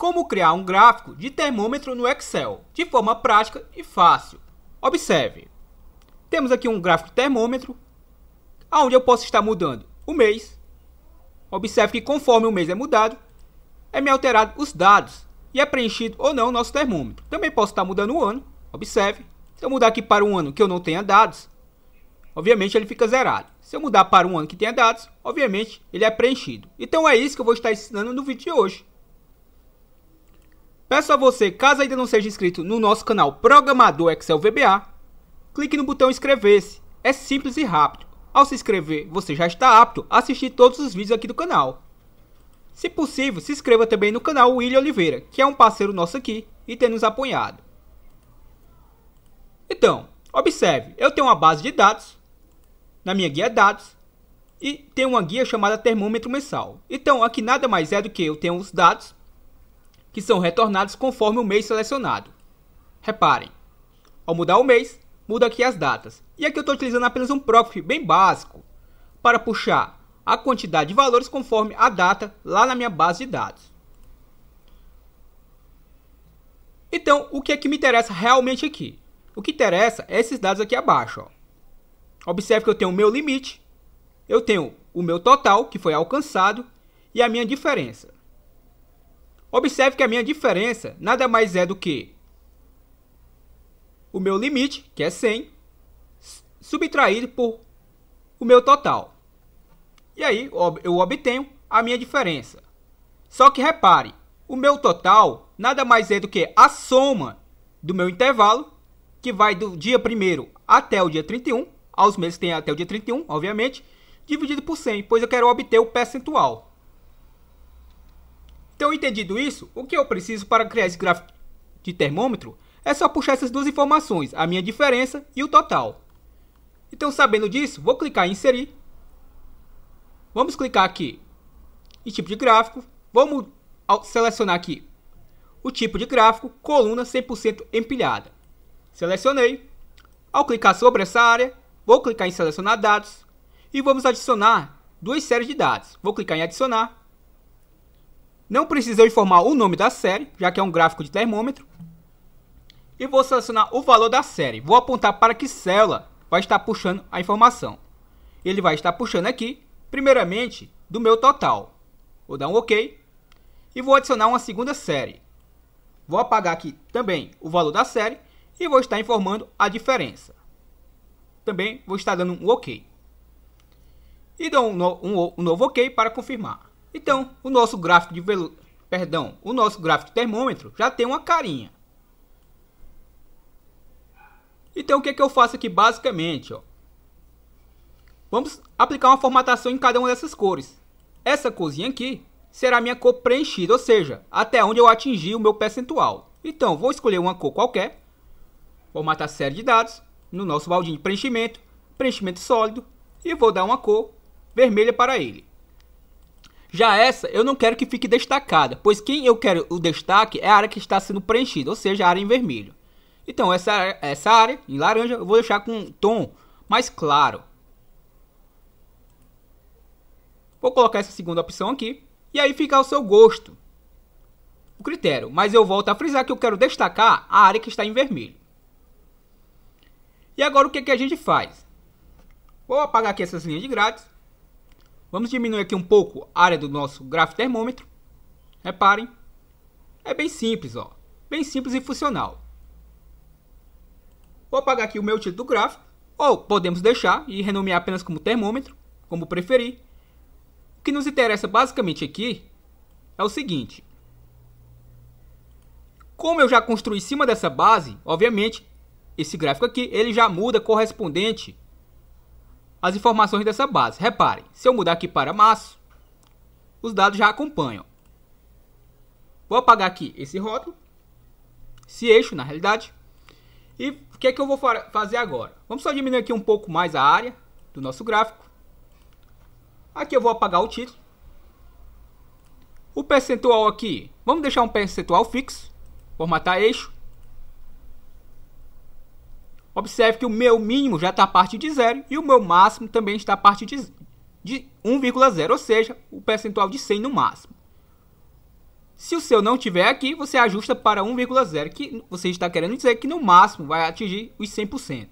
como criar um gráfico de termômetro no Excel, de forma prática e fácil. Observe, temos aqui um gráfico de termômetro, onde eu posso estar mudando o mês. Observe que conforme o mês é mudado, é me alterado os dados e é preenchido ou não o nosso termômetro. Também posso estar mudando o ano, observe. Se eu mudar aqui para um ano que eu não tenha dados, obviamente ele fica zerado. Se eu mudar para um ano que tenha dados, obviamente ele é preenchido. Então é isso que eu vou estar ensinando no vídeo de hoje. Peço a você, caso ainda não seja inscrito no nosso canal Programador Excel VBA, clique no botão inscrever-se. É simples e rápido. Ao se inscrever, você já está apto a assistir todos os vídeos aqui do canal. Se possível, se inscreva também no canal William Oliveira, que é um parceiro nosso aqui e tem nos apoiado. Então, observe, eu tenho uma base de dados, na minha guia dados, e tenho uma guia chamada termômetro mensal. Então, aqui nada mais é do que eu tenho os dados que são retornados conforme o mês selecionado. Reparem, ao mudar o mês, muda aqui as datas. E aqui eu estou utilizando apenas um profit bem básico para puxar a quantidade de valores conforme a data lá na minha base de dados. Então, o que é que me interessa realmente aqui? O que interessa é esses dados aqui abaixo. Ó. Observe que eu tenho o meu limite, eu tenho o meu total, que foi alcançado, e a minha diferença. Observe que a minha diferença nada mais é do que o meu limite, que é 100, subtraído por o meu total. E aí eu obtenho a minha diferença. Só que repare, o meu total nada mais é do que a soma do meu intervalo, que vai do dia 1 até o dia 31, aos meses que tem até o dia 31, obviamente, dividido por 100, pois eu quero obter o percentual. Então, entendido isso, o que eu preciso para criar esse gráfico de termômetro é só puxar essas duas informações, a minha diferença e o total. Então, sabendo disso, vou clicar em inserir. Vamos clicar aqui em tipo de gráfico. Vamos selecionar aqui o tipo de gráfico, coluna 100% empilhada. Selecionei. Ao clicar sobre essa área, vou clicar em selecionar dados e vamos adicionar duas séries de dados. Vou clicar em adicionar não precisa informar o nome da série, já que é um gráfico de termômetro. E vou selecionar o valor da série. Vou apontar para que célula vai estar puxando a informação. Ele vai estar puxando aqui, primeiramente, do meu total. Vou dar um OK. E vou adicionar uma segunda série. Vou apagar aqui também o valor da série e vou estar informando a diferença. Também vou estar dando um OK. E dou um, no um, um novo OK para confirmar. Então, o nosso gráfico de velo... perdão, o nosso gráfico de termômetro já tem uma carinha. Então, o que, é que eu faço aqui basicamente? Ó? Vamos aplicar uma formatação em cada uma dessas cores. Essa corzinha aqui será minha cor preenchida, ou seja, até onde eu atingir o meu percentual. Então, vou escolher uma cor qualquer, formatar série de dados, no nosso baldinho de preenchimento, preenchimento sólido, e vou dar uma cor vermelha para ele. Já essa eu não quero que fique destacada, pois quem eu quero o destaque é a área que está sendo preenchida, ou seja, a área em vermelho. Então essa, essa área em laranja eu vou deixar com um tom mais claro. Vou colocar essa segunda opção aqui e aí fica ao seu gosto o critério, mas eu volto a frisar que eu quero destacar a área que está em vermelho. E agora o que, é que a gente faz? Vou apagar aqui essas linhas de grades Vamos diminuir aqui um pouco a área do nosso grafo termômetro. Reparem, é bem simples, ó. bem simples e funcional. Vou apagar aqui o meu título do gráfico, ou podemos deixar e renomear apenas como termômetro, como preferir. O que nos interessa basicamente aqui é o seguinte. Como eu já construí em cima dessa base, obviamente, esse gráfico aqui ele já muda correspondente as informações dessa base. Reparem, se eu mudar aqui para maço, os dados já acompanham. Vou apagar aqui esse rótulo, esse eixo na realidade. E o que é que eu vou fazer agora? Vamos só diminuir aqui um pouco mais a área do nosso gráfico. Aqui eu vou apagar o título. O percentual aqui, vamos deixar um percentual fixo, formatar eixo. Observe que o meu mínimo já está a partir de zero e o meu máximo também está a partir de, de 1,0, ou seja, o percentual de 100 no máximo. Se o seu não tiver aqui, você ajusta para 1,0, que você está querendo dizer que no máximo vai atingir os 100%.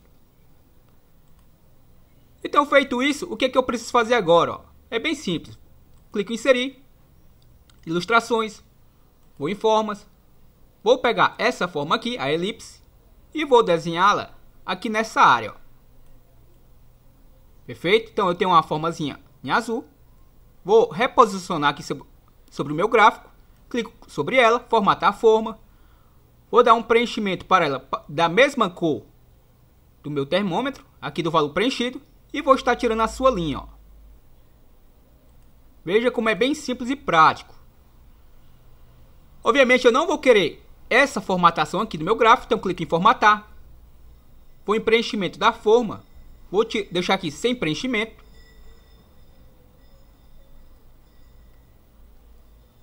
Então, feito isso, o que, é que eu preciso fazer agora? Ó? É bem simples. Clico em inserir, ilustrações, vou em formas, vou pegar essa forma aqui, a elipse, e vou desenhá-la aqui nessa área. Ó. Perfeito? Então eu tenho uma formazinha em azul. Vou reposicionar aqui sobre, o meu gráfico. Clico sobre ela, formatar a forma. Vou dar um preenchimento para ela da mesma cor do meu termômetro, aqui do valor preenchido. E vou estar tirando a sua linha. Ó. Veja como é bem simples e prático. Obviamente eu não vou querer essa formatação aqui do meu gráfico, então clico em formatar em preenchimento da forma. Vou deixar aqui sem preenchimento.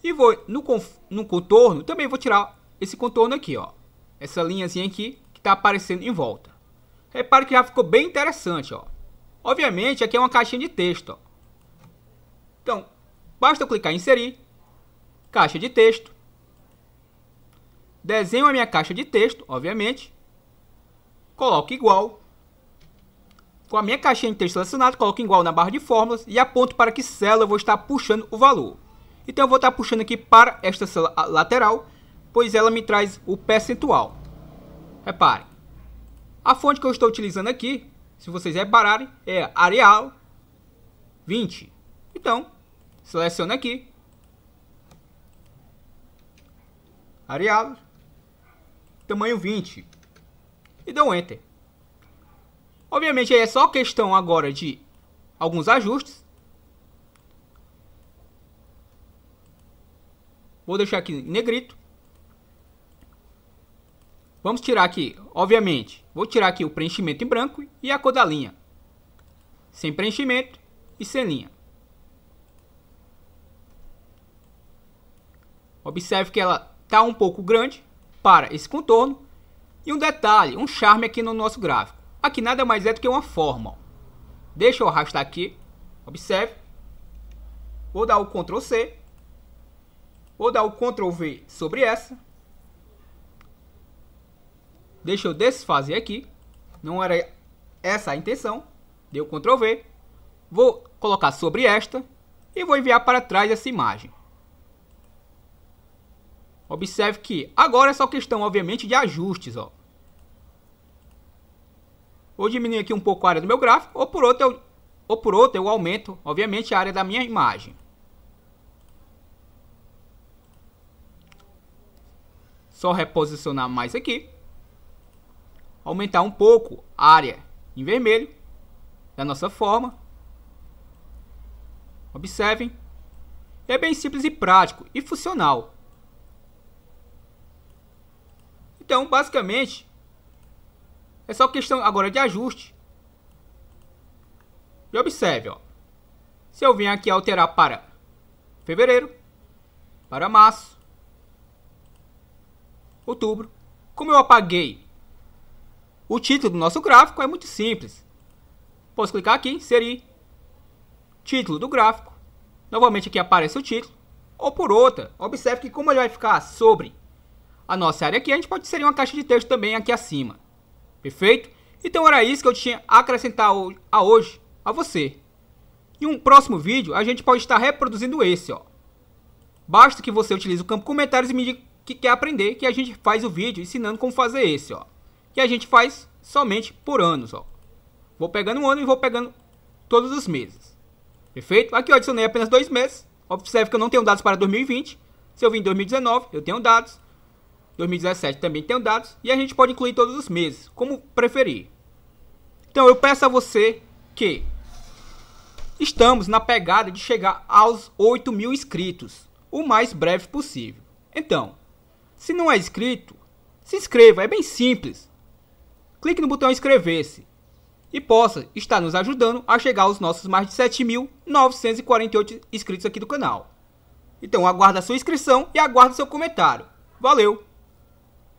E vou no, no contorno, também vou tirar esse contorno aqui, ó. Essa linhazinha aqui que está aparecendo em volta. Repare que já ficou bem interessante, ó. Obviamente, aqui é uma caixinha de texto, ó. Então, basta clicar em inserir, caixa de texto. Desenho a minha caixa de texto, obviamente coloco igual. Com a minha caixinha de texto selecionada, coloco igual na barra de fórmulas e aponto para que célula eu vou estar puxando o valor. Então eu vou estar puxando aqui para esta célula lateral, pois ela me traz o percentual. Reparem, a fonte que eu estou utilizando aqui, se vocês repararem, é Arial 20. Então, seleciono aqui, Arial, tamanho 20 e dou um Enter. Obviamente é só questão agora de alguns ajustes. Vou deixar aqui em negrito. Vamos tirar aqui, obviamente, vou tirar aqui o preenchimento em branco e a cor da linha. Sem preenchimento e sem linha. Observe que ela está um pouco grande para esse contorno, e um detalhe, um charme aqui no nosso gráfico. Aqui nada mais é do que uma forma. Deixa eu arrastar aqui. Observe. Vou dar o Ctrl C. Vou dar o Ctrl V sobre essa. Deixa eu desfazer aqui. Não era essa a intenção. Deu Ctrl V. Vou colocar sobre esta. E vou enviar para trás essa imagem. Observe que agora é só questão, obviamente, de ajustes. Ó ou diminuir aqui um pouco a área do meu gráfico, ou por outro eu, ou por outro eu aumento, obviamente, a área da minha imagem. Só reposicionar mais aqui. Aumentar um pouco a área em vermelho da nossa forma. Observem. É bem simples e prático e funcional. Então, basicamente, é só questão agora de ajuste. E observe, ó. Se eu vim aqui alterar para fevereiro, para março, outubro, como eu apaguei o título do nosso gráfico, é muito simples. Posso clicar aqui, inserir título do gráfico. Novamente aqui aparece o título. Ou por outra, observe que como ele vai ficar sobre a nossa área aqui, a gente pode inserir uma caixa de texto também aqui acima. Perfeito? Então era isso que eu tinha a acrescentar a hoje a você. Em um próximo vídeo, a gente pode estar reproduzindo esse, ó. Basta que você utilize o campo comentários e me diga que quer aprender, que a gente faz o vídeo ensinando como fazer esse, ó. Que a gente faz somente por anos, ó. Vou pegando um ano e vou pegando todos os meses. Perfeito? Aqui eu adicionei apenas dois meses. Observe que eu não tenho dados para 2020. Se eu vim em 2019, eu tenho dados. 2017 também tenho dados e a gente pode incluir todos os meses, como preferir. Então eu peço a você que estamos na pegada de chegar aos 8 mil inscritos, o mais breve possível. Então, se não é inscrito, se inscreva, é bem simples. Clique no botão inscrever-se e possa estar nos ajudando a chegar aos nossos mais de 7.948 inscritos aqui do canal. Então aguarda a sua inscrição e aguarda seu comentário. Valeu!